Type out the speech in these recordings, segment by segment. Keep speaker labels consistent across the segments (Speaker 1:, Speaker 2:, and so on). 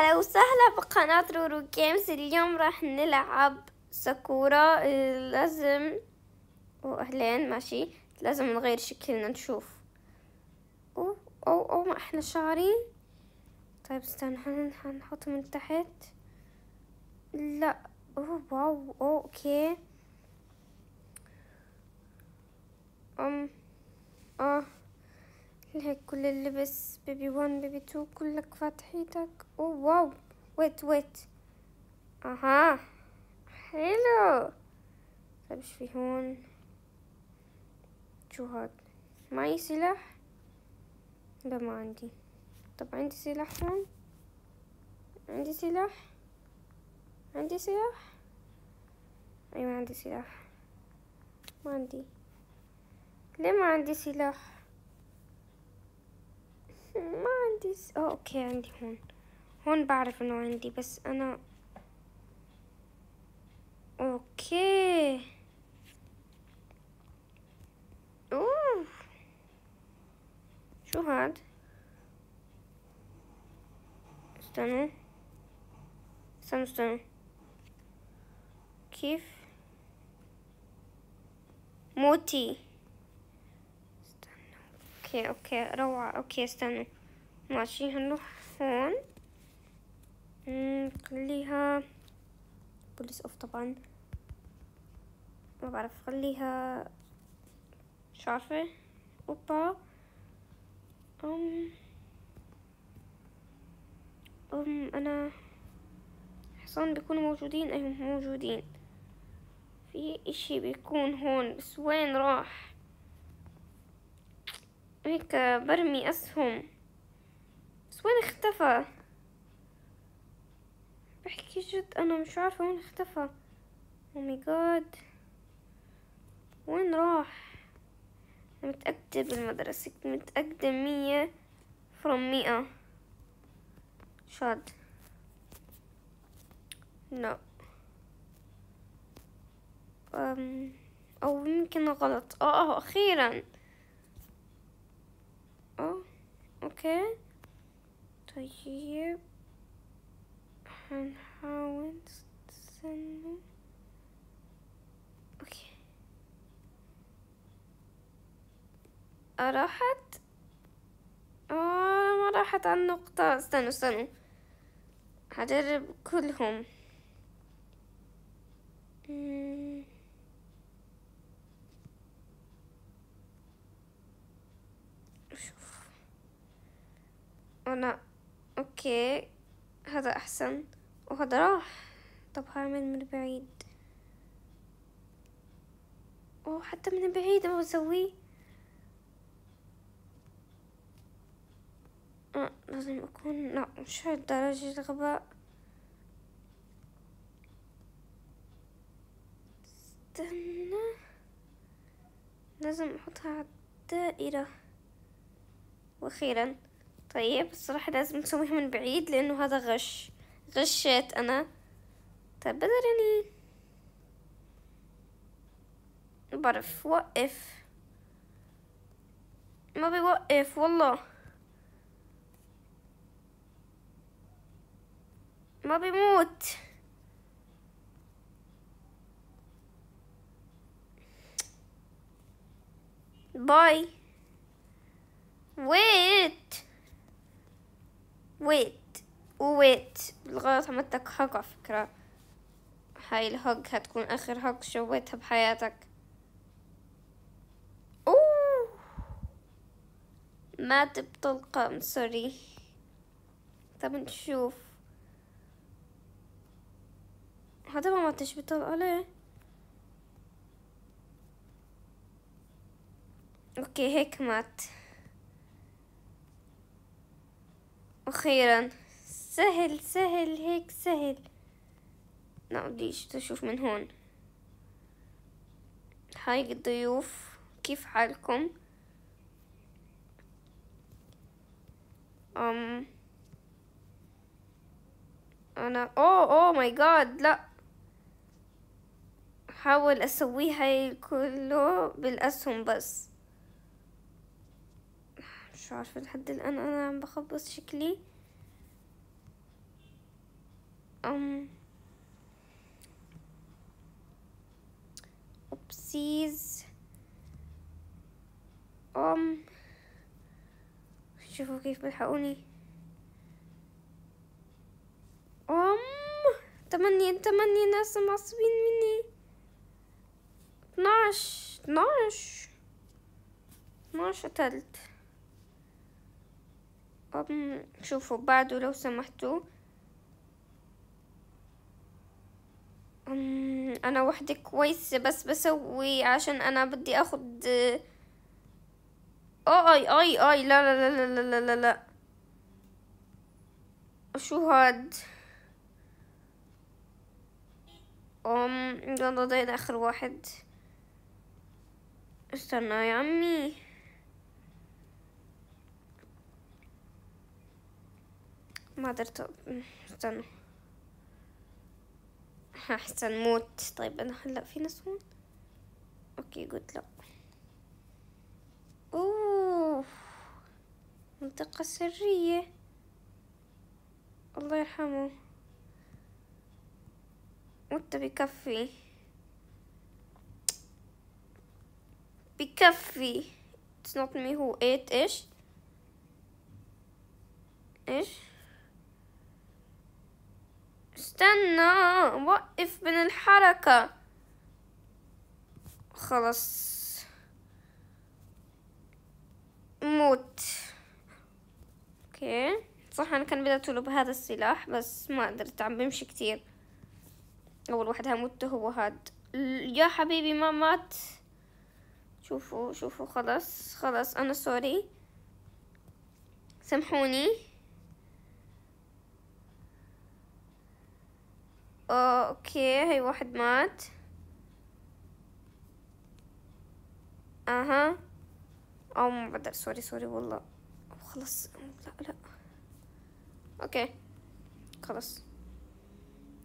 Speaker 1: اهلا وسهلا بقناة رورو جيمز اليوم راح نلعب ساكورا لازم واهلين ماشي لازم نغير شكلنا نشوف او او او ما احنا شعري طيب استنى حنحطه من تحت لا او واو او اوكي ام اه لهيك كل اللبس بيبي وان بيبي تو كلك فاتحيتك او واو ويت ويت اها حلو طيب ايش في هون شو هاد معي سلاح لا ما عندي طب عندي سلاح هون عندي سلاح عندي سلاح اي ما عندي سلاح ما عندي ليه ما عندي سلاح ما عندي س... أو آه، اوكي عندي هون هون بعرف انه عندي بس انا اوكي اوه شو هاد استنوا استنوا استنوا كيف موتي اوكي اوكي روعة اوكي استنوا ماشي هنروح هون خليها بوليس اوف طبعا ما بعرف خليها مش عارفة اوبا ام ام انا حصان بيكونوا موجودين ايهم موجودين في اشي بيكون هون بس وين راح هيك برمي أسهم بس وين اختفى بحكي جد أنا مش عارفة وين اختفى أو ماي جاد وين راح متأكدة بالمدرسة متأكدة مية فرم مئة شاد لا أو يمكن غلط آه, آه، أخيرا اوكي طيب هنحاول نستنى اوكي راحت ما راحت على النقطة استنوا استنوا هجرب كلهم مم. انا اوكي هذا احسن وهذا راح طب هعمل من بعيد وحتى من بعيد ما بسويه آه لازم اكون لا مش هالدرجة الغباء استنى لازم احطها على الدائرة واخيرا طيب الصراحة لازم نسويها من بعيد لأنه هذا غش غشيت أنا طيب بذرني يعني برف وقف ما بيوقف والله ما بيموت باي ويت ويت ويت بالغلط عملتك هاك على فكرة هاي الهوك هتكون آخر هاك شويتها بحياتك ما مات بطلقة سوري طب نشوف هذا ما ماتش بطلقة ليه اوكي هيك مات أخيرا سهل سهل هيك سهل لا بديش تشوف من هون هاي الضيوف كيف حالكم أم أنا أوه أوه ماي جاد لأ حاول هاي كله بالأسهم بس مش عارفة لحد الآن أنا عم بخبص شكلي أم أوبسيز أم شوفوا كيف بلحقوني أم تمني تمني ناس معصبين مني اتناش اتناش اتناش قتلت شوفوا بعده لو سمحتوا انا وحدي كويس بس بسوي عشان انا بدي اخد اي اي اي لا لا لا لا لا لا لا شو هاد ام يلا ضينا اخر واحد استنى يا عمي ما قدرت استنى احسن موت طيب انا هلا في ناس هون اوكي قلت لا اوه منطقة سرية الله يرحمه وانت طيب، بكفي بكفي it's not me who ate ايش ايش استنى وقف من الحركة خلاص موت اوكي صح انا كان بدي اطلب هذا السلاح بس ما قدرت عم بمشي كتير اول واحد هموت هو هاد يا حبيبي ما مات شوفوا شوفوا خلاص خلاص انا سوري سامحوني اوكي هي واحد مات اها او ما بدأ سوري سوري والله خلص لا لا اوكي خلص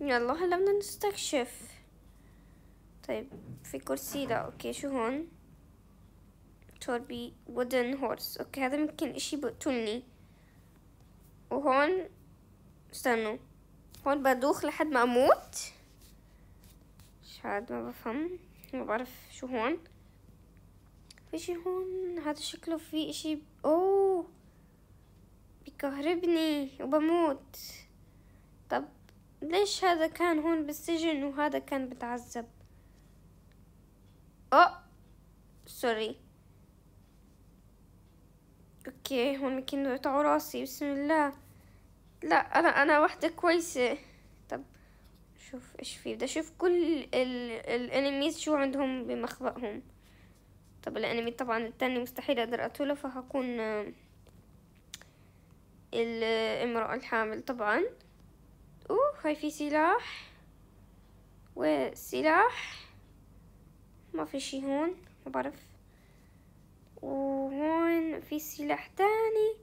Speaker 1: يلا هلا بدنا نستكشف طيب في كرسي لا اوكي شو هون توربي وودن هورس اوكي هذا ممكن اشي بقتلني وهون استنوا هون بدوخ لحد ما اموت مش عاد ما بفهم ما بعرف شو هون في شي هون هذا شكله في اشي اوه بكهربني وبموت طب ليش هذا كان هون بالسجن وهذا كان بتعذب اه سوري اوكي هون ممكن يقطعوا راسي بسم الله لا انا انا واحدة كويسة طب شوف ايش في بدي اشوف كل الانميز شو عندهم بمخبأهم طب الانمي طبعا التاني مستحيل اقدر اقتله فهكون آه، الامرأة الحامل طبعا اوه هاي في سلاح وسلاح ما في شي هون ما بعرف وهون في سلاح تاني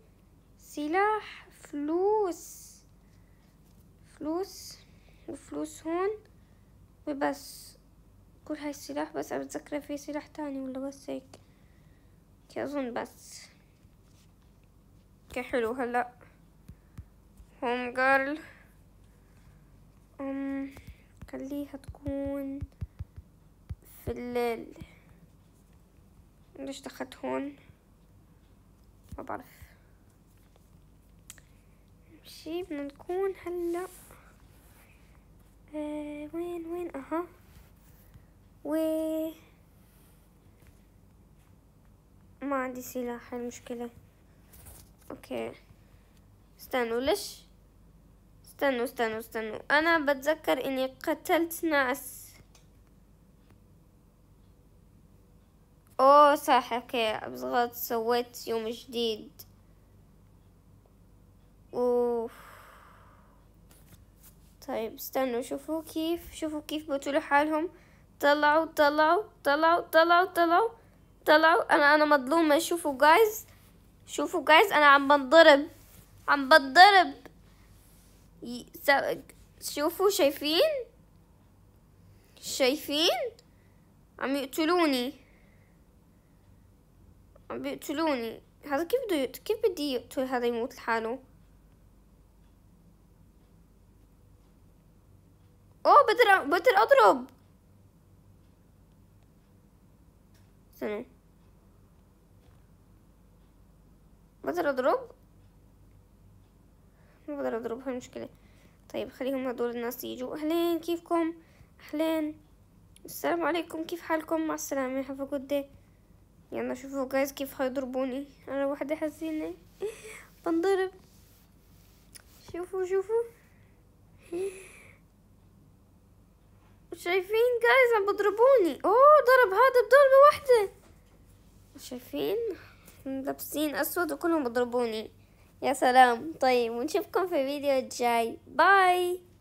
Speaker 1: سلاح فلوس فلوس وفلوس هون وبس كل هاي السلاح بس انا بتذكر في سلاح تاني ولا بس هيك اظن بس كي حلو هلا هوم جارل أم خليها تكون في الليل ليش دخلت هون ما بعرف شي بدنا نكون هلا آه وين وين اها و ما عندي سلاح المشكلة اوكي استنوا ليش استنوا استنوا استنوا انا بتذكر اني قتلت ناس اوه صح اوكي بس غلط سويت يوم جديد اوف طيب استنوا شوفوا كيف شوفوا كيف بتقولوا حالهم طلعوا طلعوا طلعوا طلعوا طلعوا طلعوا انا انا مظلومة شوفوا جايز شوفوا جايز انا عم بنضرب عم بنضرب شوفوا شايفين شايفين عم يقتلوني عم بيقتلوني هذا كيف بده كيف بدي يقتل هذا يموت لحاله اوه بدر بدر اضرب ثانية بدر اضرب ما بقدر هاي مشكلة طيب خليهم هدول الناس يجوا اهلين كيفكم اهلين السلام عليكم كيف حالكم مع السلامة هاف ا جود يلا شوفوا جايز كيف هيضربوني انا وحدة حزينة بنضرب شوفوا شوفوا شايفين جايز عم بضربوني اوه ضرب هذا بضربة واحدة شايفين لابسين اسود وكلهم بضربوني يا سلام طيب ونشوفكم في الفيديو الجاي باي